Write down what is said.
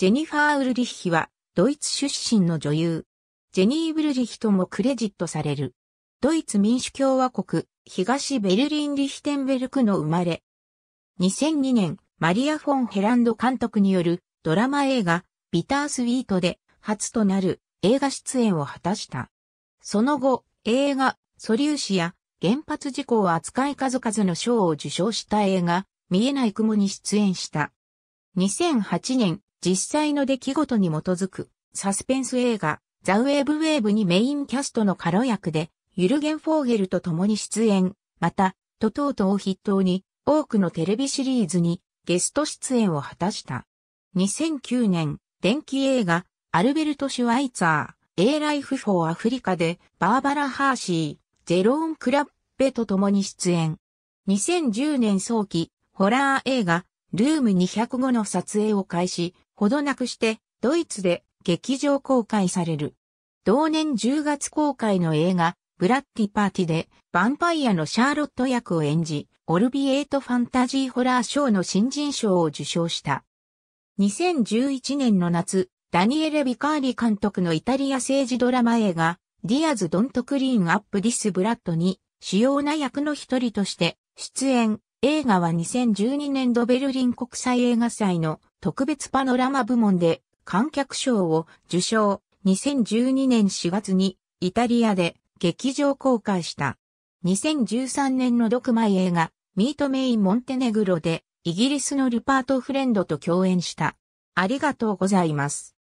ジェニファー・ウルリッヒは、ドイツ出身の女優。ジェニー・ウルリヒともクレジットされる。ドイツ民主共和国、東ベルリン・リヒテンベルクの生まれ。2002年、マリア・フォン・ヘランド監督によるドラマ映画、ビタースウィートで初となる映画出演を果たした。その後、映画、素粒子や原発事故を扱い数々の賞を受賞した映画、見えない雲に出演した。2008年、実際の出来事に基づくサスペンス映画ザ・ウェーブ・ウェーブにメインキャストのカロ役でユルゲン・フォーゲルと共に出演、また、トトートを筆頭に多くのテレビシリーズにゲスト出演を果たした。2009年、電気映画アルベルト・シュワイツァー、A ライフ・フォー・アフリカでバーバラ・ハーシー、ジェローン・クラッペと共に出演。2010年早期、ホラー映画、ルーム205の撮影を開始、ほどなくして、ドイツで劇場公開される。同年10月公開の映画、ブラッディパーティで、ヴァンパイアのシャーロット役を演じ、オルビエートファンタジーホラー賞の新人賞を受賞した。2011年の夏、ダニエレ・ビカーリ監督のイタリア政治ドラマ映画、ディアズ・ドント・クリーン・アップ・ディス・ブラッドに、主要な役の一人として、出演、映画は2012年度ベルリン国際映画祭の特別パノラマ部門で観客賞を受賞。2012年4月にイタリアで劇場公開した。2013年のドクマイ映画ミートメインモンテネグロでイギリスのルパートフレンドと共演した。ありがとうございます。